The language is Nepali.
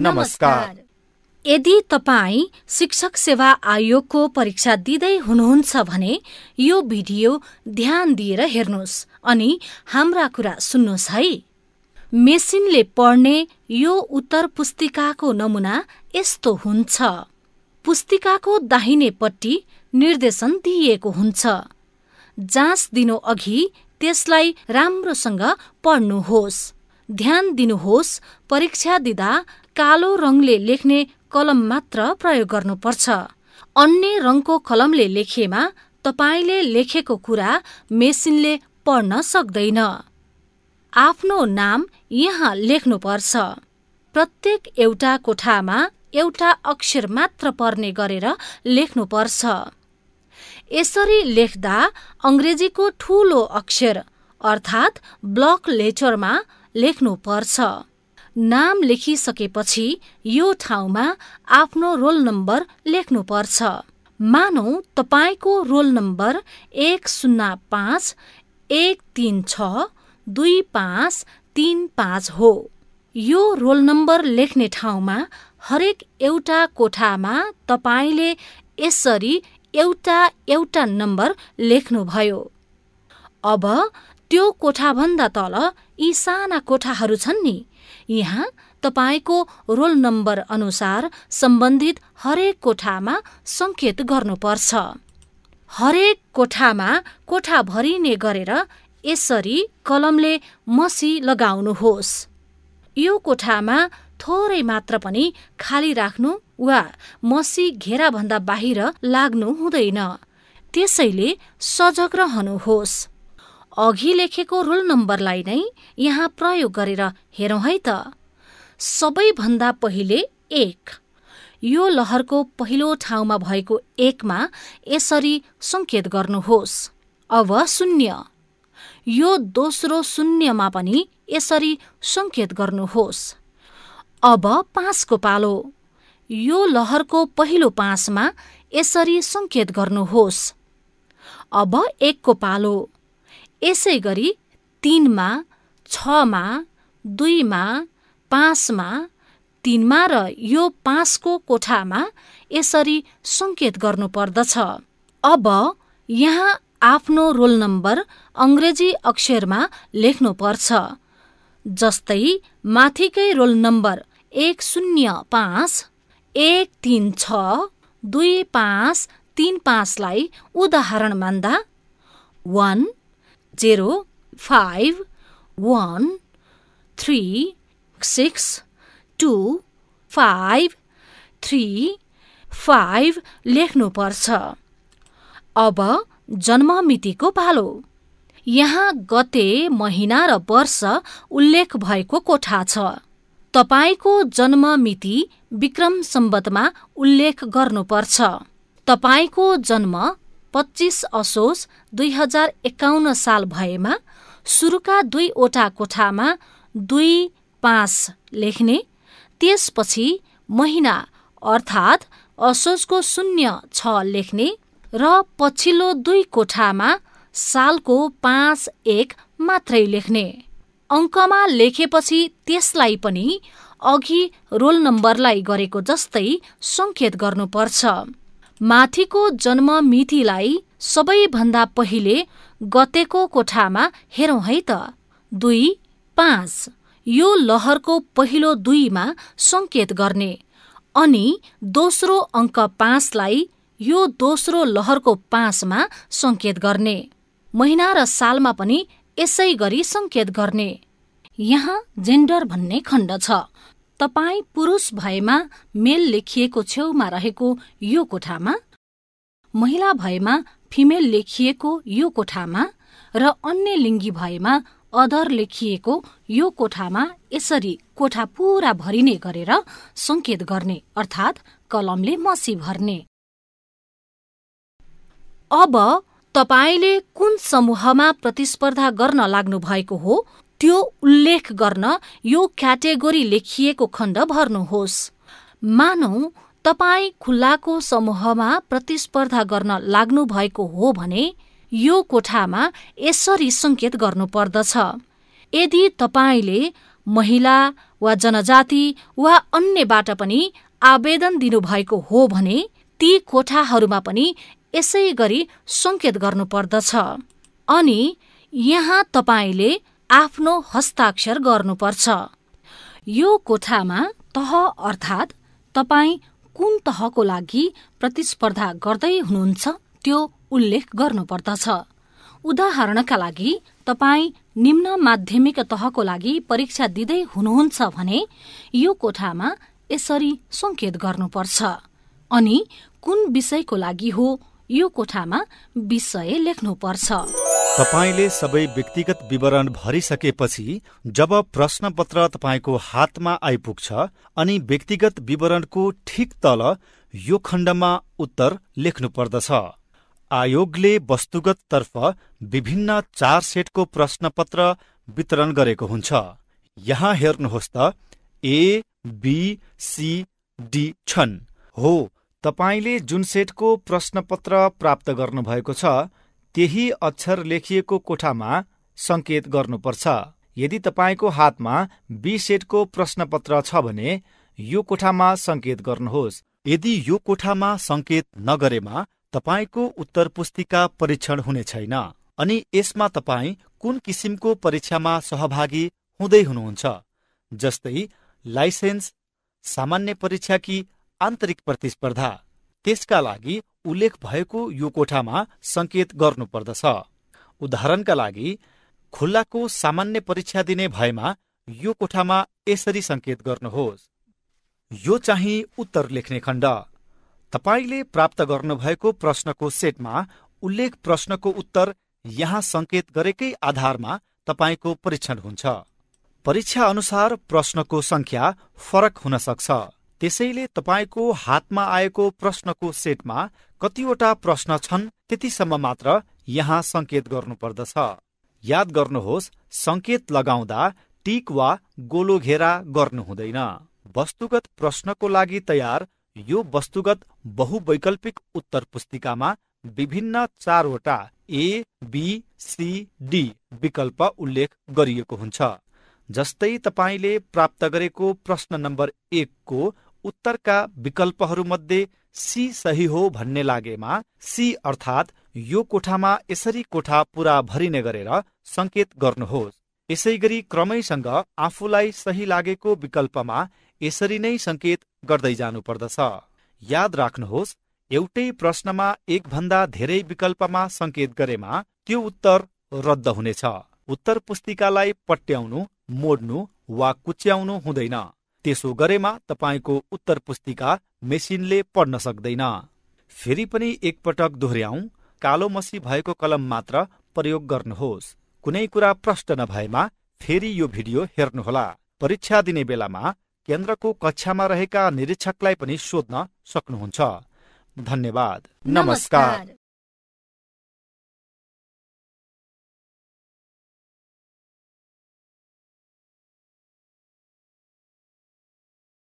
नमस्कार यदि तपाईँ शिक्षक सेवा आयोगको परीक्षा दिँदै हुनुहुन्छ भने यो भिडियो ध्यान दिएर हेर्नुहोस् अनि हाम्रा कुरा सुन्नुहोस् है मेसिनले पढ्ने यो उत्तर पुस्तिकाको नमुना यस्तो हुन्छ पुस्तिकाको दाहिनेपट्टि निर्देशन दिइएको हुन्छ जाँच दिनु अघि त्यसलाई राम्रोसँग पढ्नुहोस् ध्यान दिनुहोस् परीक्षा दिँदा कालो रङले लेख्ने कलम मात्र प्रयोग गर्नुपर्छ अन्य रङको कलमले लेखिएमा तपाईँले लेखेको कुरा मेसिनले पढ्न सक्दैन आफ्नो नाम यहाँ लेख्नुपर्छ प्रत्येक एउटा कोठामा एउटा अक्षर मात्र पर्ने गरेर लेख्नुपर्छ यसरी लेख्दा अङ्ग्रेजीको ठूलो अक्षर अर्थात् ब्लक लेटरमा लेख्नुपर्छ नाम लेखिसकेपछि यो ठाउँमा आफ्नो रोल नम्बर लेख्नुपर्छ मानौ तपाईँको रोल नम्बर एक शून्य पाँच एक तिन छ दुई पाँच तिन पाँच हो यो रोल नम्बर लेख्ने ठाउँमा हरेक एउटा कोठामा तपाईँले यसरी एउटा एउटा नम्बर लेख्नुभयो अब त्यो कोठाभन्दा तल यी साना कोठाहरू छन् नि यहाँ तपाईँको रोल नम्बर अनुसार सम्बन्धित हरेक कोठामा सङ्केत गर्नुपर्छ हरेक कोठामा कोठा भरिने गरेर यसरी कलमले मसी लगाउनुहोस् यो कोठामा थोरै मात्र पनि खाली राख्नु वा मसी घेराभन्दा बाहिर लाग्नु हुँदैन त्यसैले सजग रहनुहोस् अघि लेखेको रोल नम्बरलाई नै यहाँ प्रयोग गरेर हेरौँ है त सबैभन्दा पहिले एक यो लहरको पहिलो ठाउँमा भएको एकमा यसरी सङ्केत गर्नुहोस् अब शून्य यो दोस्रो शून्यमा पनि यसरी सङ्केत गर्नुहोस् अब पाँचको पालो यो लहरको पहिलो पाँचमा यसरी सङ्केत गर्नुहोस् अब एकको पालो यसै गरी तिनमा छमा दुईमा पाँचमा तिनमा र यो पाँचको कोठामा यसरी सङ्केत गर्नुपर्दछ अब यहाँ आफ्नो रोल नम्बर अङ्ग्रेजी अक्षरमा लेख्नुपर्छ जस्तै माथिकै रोल नम्बर एक शून्य पाँच एक तिन छ दुई पाँच तिन पाँचलाई उदाहरण मान्दा one zero five one three six two five three five लेख्नुपर्छ अब जन्ममितिको पालो यहाँ गते महिना र वर्ष उल्लेख भएको कोठा छ तपाईँको मिति विक्रम सम्बतमा उल्लेख गर्नुपर्छ तपाईँको जन्म पच्चिस असोज दुई हजार एकाउन्न साल भएमा सुरुका दुईवटा कोठामा दुई पाँच लेख्ने त्यसपछि महिना अर्थात् असोजको शून्य छ लेख्ने र पछिल्लो दुई कोठामा सालको पाँच एक मात्रै लेख्ने अङ्कमा लेखेपछि त्यसलाई पनि अघि रोल नम्बरलाई गरेको जस्तै सङ्केत गर्नुपर्छ माथिको जन्म मितिलाई सबैभन्दा पहिले गतेको कोठामा हेरौँ है त दुई पाँच यो लहरको पहिलो दुईमा सङ्केत गर्ने अनि दोस्रो अङ्क पाँचलाई यो दोस्रो लहरको पाँचमा सङ्केत गर्ने महिना र सालमा पनि यसै गरी सङ्केत गर्ने यहाँ जेन्डर भन्ने खण्ड छ तपाईँ पुरुष भएमा मेल लेखिएको छेउमा रहेको यो कोठामा महिला भएमा फिमेल लेखिएको यो कोठामा र अन्य लिङ्गी भएमा अदर लेखिएको यो कोठामा यसरी कोठा पूरा भरिने गरेर संकेत गर्ने अर्थात् कलमले मसी भर्ने अब तपाईँले कुन समूहमा प्रतिस्पर्धा गर्न लाग्नु भएको हो त्यो उल्लेख गर्न यो क्याटेगोरी लेखिएको खण्ड भर्नुहोस् मानौ तपाईँ खुल्लाको समूहमा प्रतिस्पर्धा गर्न लाग्नुभएको हो भने यो कोठामा यसरी सङ्केत गर्नुपर्दछ यदि तपाईँले महिला वा जनजाति वा अन्यबाट पनि आवेदन दिनुभएको हो भने ती कोठाहरूमा पनि यसै गरी सङ्केत गर्नुपर्दछ अनि यहाँ तपाईँले आफ्नो हस्ताक्षर गर्नुपर्छ यो कोठामा तह अर्थात् तपाईँ कुन तहको लागि प्रतिस्पर्धा गर्दै हुनुहुन्छ त्यो उल्लेख गर्नुपर्दछ उदाहरणका लागि तपाईँ निम्न माध्यमिक तहको लागि परीक्षा दिँदै हुनुहुन्छ भने यो कोठामा यसरी संकेत गर्नुपर्छ अनि कुन विषयको लागि हो यो कोठामा विषय लेख्नुपर्छ तपाईँले सबै व्यक्तिगत विवरण भरिसकेपछि जब प्रश्नपत्र तपाईँको हातमा आइपुग्छ अनि व्यक्तिगत विवरणको ठिक तल यो खण्डमा उत्तर लेख्नु पर्दछ आयोगले वस्तुगततर्फ विभिन्न चार सेटको प्रश्नपत्र वितरण गरेको हुन्छ यहाँ हेर्नुहोस् त ए बी सी डी छन् हो तपाईँले जुन सेटको प्रश्नपत्र प्राप्त गर्नुभएको छ केही अक्षर लेखिएको कोठामा संकेत गर्नुपर्छ यदि तपाईँको हातमा बी सेटको प्रश्नपत्र छ भने यो कोठामा संकेत गर्नुहोस् यदि यो कोठामा संकेत नगरेमा तपाईँको उत्तर पुस्तिका परीक्षण हुने छैन अनि यसमा तपाईँ कुन किसिमको परीक्षामा सहभागी हुँदै हुनुहुन्छ जस्तै लाइसेन्स सामान्य परीक्षा कि आन्तरिक प्रतिस्पर्धा त्यसका लागि उल्लेख भएको यो कोठामा संकेत गर्नुपर्दछ उदाहरणका लागि खुल्लाको सामान्य परीक्षा दिने भएमा यो कोठामा यसरी सङ्केत गर्नुहोस् यो चाहिँ उत्तर लेख्ने खण्ड तपाईँले प्राप्त गर्नुभएको प्रश्नको सेटमा उल्लेख प्रश्नको उत्तर यहाँ सङ्केत गरेकै आधारमा तपाईँको परीक्षण हुन्छ परीक्षा अनुसार प्रश्नको संख्या फरक हुन सक्छ त्यसैले तपाईँको हातमा आएको प्रश्नको सेटमा कतिवटा प्रश्न छन् त्यतिसम्म मात्र यहाँ सङ्केत गर्नुपर्दछ याद गर्नुहोस् सङ्केत लगाउँदा टिक वा गोलो घेरा गर्नु हुँदैन वस्तुगत प्रश्नको लागि तयार यो वस्तुगत बहुवैकल्पिक उत्तर पुस्तिकामा विभिन्न चारवटा ए बी सी डी विकल्प उल्लेख गरिएको हुन्छ जस्तै तपाईँले प्राप्त गरेको प्रश्न नम्बर एकको उत्तरका विकल्पहरूमध्ये सी सही हो भन्ने लागेमा सी अर्थात् यो कोठामा यसरी कोठा पूरा भरिने गरेर सङ्केत गर्नुहोस् यसै गरी क्रमैसँग आफूलाई सही लागेको विकल्पमा यसरी नै सङ्केत गर्दै जानुपर्दछ याद राख्नुहोस् एउटै प्रश्नमा एकभन्दा धेरै विकल्पमा सङ्केत गरेमा त्यो उत्तर रद्द हुनेछ उत्तर पुस्तिकालाई पट्याउनु मोड्नु वा कुच्याउनु हुँदैन त्यसो गरेमा तपाईँको उत्तर पुस्तिका मेसिनले पढ्न सक्दैन फेरि पनि एकपटक दोहोऱ्याउँ कालो मसी भएको कलम मात्र प्रयोग गर्नुहोस् कुनै कुरा प्रष्ट नभएमा फेरि यो भिडियो हेर्नुहोला परीक्षा दिने बेलामा केन्द्रको कक्षामा रहेका निरीक्षकलाई पनि सोध्न सक्नुहुन्छ धन्यवाद नमस्कार